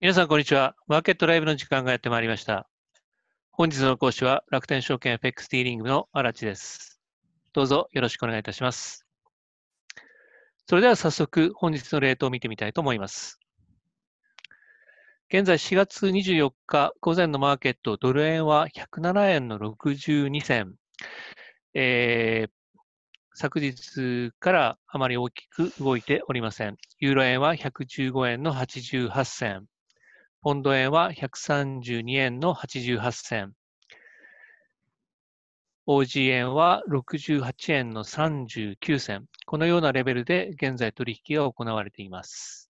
皆さん、こんにちは。マーケットライブの時間がやってまいりました。本日の講師は楽天証券 FX ディーリングの荒地です。どうぞよろしくお願いいたします。それでは早速、本日のレートを見てみたいと思います。現在4月24日午前のマーケット、ドル円は107円の62銭。えー、昨日からあまり大きく動いておりません。ユーロ円は115円の88銭。ポンド円は132円の88銭。OG 円は68円の39銭。このようなレベルで現在取引が行われています。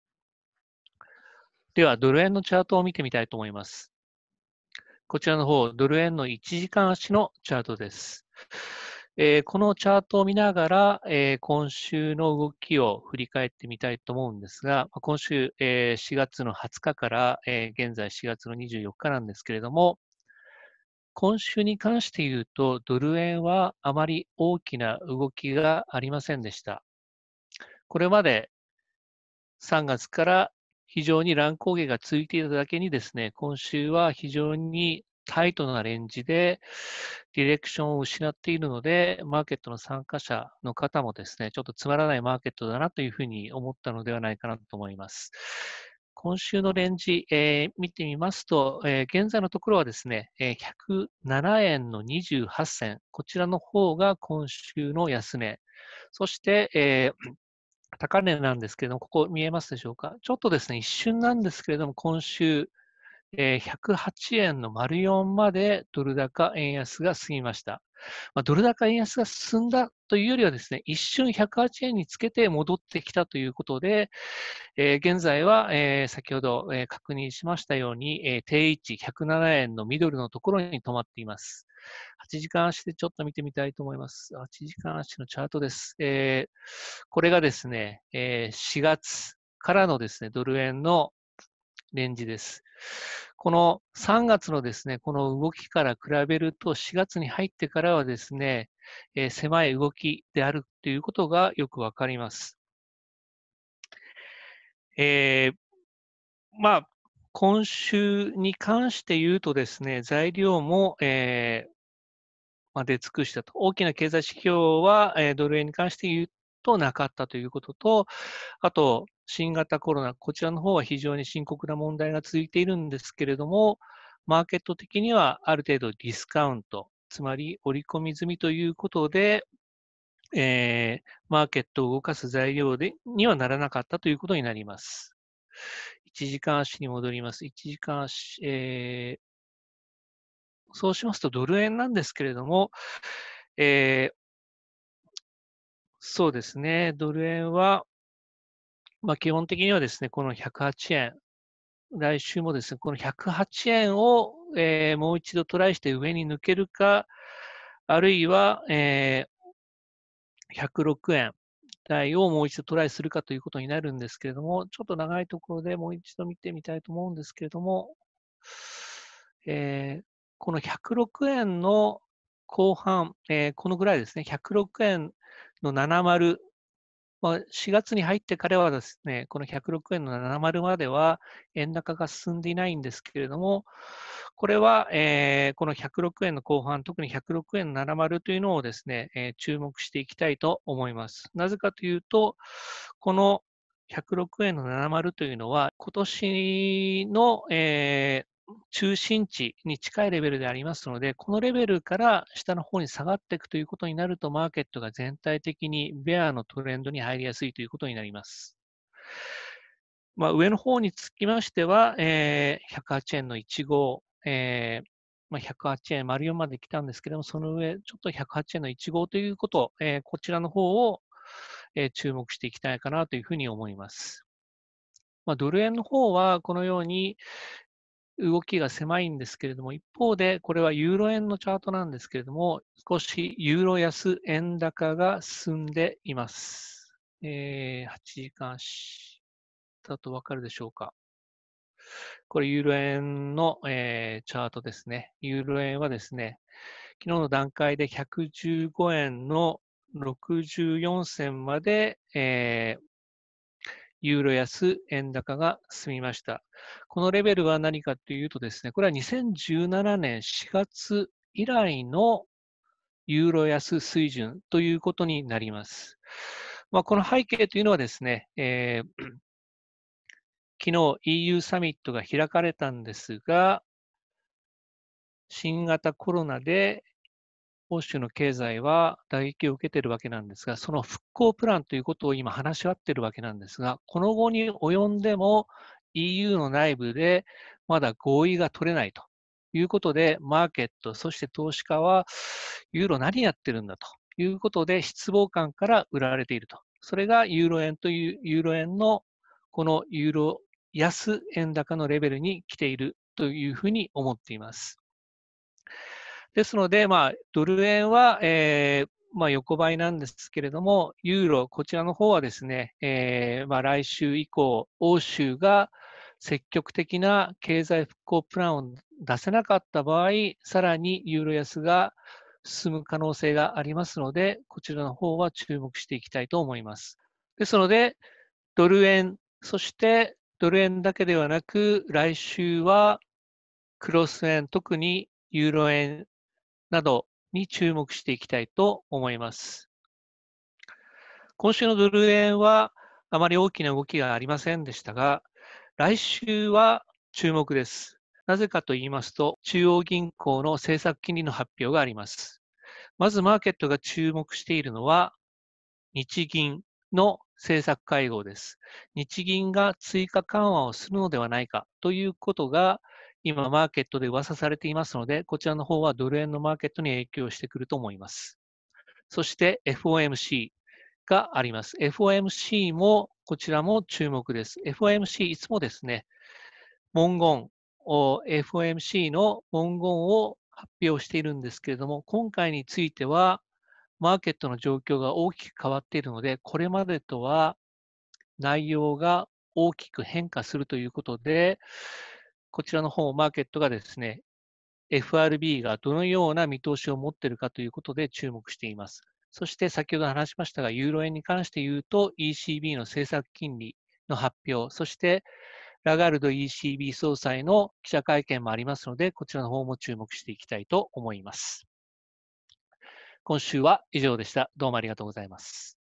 では、ドル円のチャートを見てみたいと思います。こちらの方、ドル円の1時間足のチャートです。えー、このチャートを見ながら、えー、今週の動きを振り返ってみたいと思うんですが、今週、えー、4月の20日から、え現在4月の24日なんですけれども、今週に関して言うと、ドル円はあまり大きな動きがありませんでした。これまで3月から非常に乱高下が続いていただけにですね、今週は非常にタイトなレンジでディレクションを失っているので、マーケットの参加者の方もですね、ちょっとつまらないマーケットだなというふうに思ったのではないかなと思います。今週のレンジ、えー、見てみますと、えー、現在のところはですね、えー、107円の28銭、こちらの方が今週の安値、そして、えー高値なんですけれども、ここ見えますでしょうか。ちょっとですね、一瞬なんですけれども、今週、えー、108円の丸4までドル高円安が過ぎました。まあ、ドル高円安が進んだというよりはですね、一瞬108円につけて戻ってきたということで、えー、現在は、えー、先ほど、確認しましたように、え定位置107円のミドルのところに止まっています。8時間足でちょっと見てみたいと思います。8時間足のチャートです。えこれがですね、え4月からのですね、ドル円のレンジです。この3月のですね、この動きから比べると4月に入ってからはですね、えー、狭い動きであるということがよくわかります。えー、まあ、今週に関して言うとですね、材料も、えー、まあ、出尽くしたと。大きな経済指標は、えー、ドル円に関して言うとなかったということと、あと、新型コロナ、こちらの方は非常に深刻な問題が続いているんですけれども、マーケット的にはある程度ディスカウント、つまり織り込み済みということで、えー、マーケットを動かす材料でにはならなかったということになります。1時間足に戻ります。1時間足、えー、そうしますとドル円なんですけれども、えー、そうですね、ドル円は、まあ、基本的にはですね、この108円、来週もですね、この108円を、えー、もう一度トライして上に抜けるか、あるいは、えー、106円台をもう一度トライするかということになるんですけれども、ちょっと長いところでもう一度見てみたいと思うんですけれども、えー、この106円の後半、えー、このぐらいですね、106円の70まあ、4月に入ってからはですね、この106円の70までは円高が進んでいないんですけれども、これは、えー、この106円の後半、特に106円の70というのをですね、えー、注目していきたいと思います。なぜかというと、この106円の70というのは、今年の、えー、中心値に近いレベルでありますので、このレベルから下の方に下がっていくということになると、マーケットが全体的にベアのトレンドに入りやすいということになります。まあ、上の方につきましては、えー、108円の1号、えーまあ、108円、丸4まで来たんですけれども、その上、ちょっと108円の1号ということ、えー、こちらの方を、えー、注目していきたいかなというふうに思います。まあ、ドル円の方は、このように、動きが狭いんですけれども、一方で、これはユーロ円のチャートなんですけれども、少しユーロ安円高が進んでいます。えー、8時間足だとわかるでしょうか。これ、ユーロ円の、えー、チャートですね。ユーロ円はですね、昨日の段階で115円の64銭まで、えー、ユーロ安、円高が進みました。このレベルは何かというとですね、これは2017年4月以来のユーロ安水準ということになります。まあ、この背景というのはですね、えー、昨日 EU サミットが開かれたんですが、新型コロナで欧州の経済は打撃を受けているわけなんですが、その復興プランということを今話し合っているわけなんですが、この後に及んでも EU の内部でまだ合意が取れないということで、マーケット、そして投資家は、ユーロ何やってるんだということで、失望感から売られていると。それがユーロ円という、ユーロ円のこのユーロ安円高のレベルに来ているというふうに思っています。ですので、まあ、ドル円は、えー、まあ、横ばいなんですけれども、ユーロ、こちらの方はですね、えー、まあ、来週以降、欧州が積極的な経済復興プランを出せなかった場合、さらにユーロ安が進む可能性がありますので、こちらの方は注目していきたいと思います。ですので、ドル円、そしてドル円だけではなく、来週はクロス円、特にユーロ円、などに注目していきたいと思います。今週のドル円はあまり大きな動きがありませんでしたが、来週は注目です。なぜかと言いますと、中央銀行の政策金利の発表があります。まずマーケットが注目しているのは、日銀の政策会合です。日銀が追加緩和をするのではないかということが今マーケットで噂されていますので、こちらの方はドル円のマーケットに影響してくると思います。そして FOMC があります。FOMC も、こちらも注目です。FOMC いつもですね、文言、FOMC の文言を発表しているんですけれども、今回については、マーケットの状況が大きく変わっているので、これまでとは内容が大きく変化するということで、こちらの方をマーケットがですね、FRB がどのような見通しを持っているかということで注目しています。そして先ほど話しましたが、ユーロ円に関して言うと ECB の政策金利の発表、そしてラガルド ECB 総裁の記者会見もありますので、こちらの方も注目していきたいと思います。今週は以上でした。どうもありがとうございます。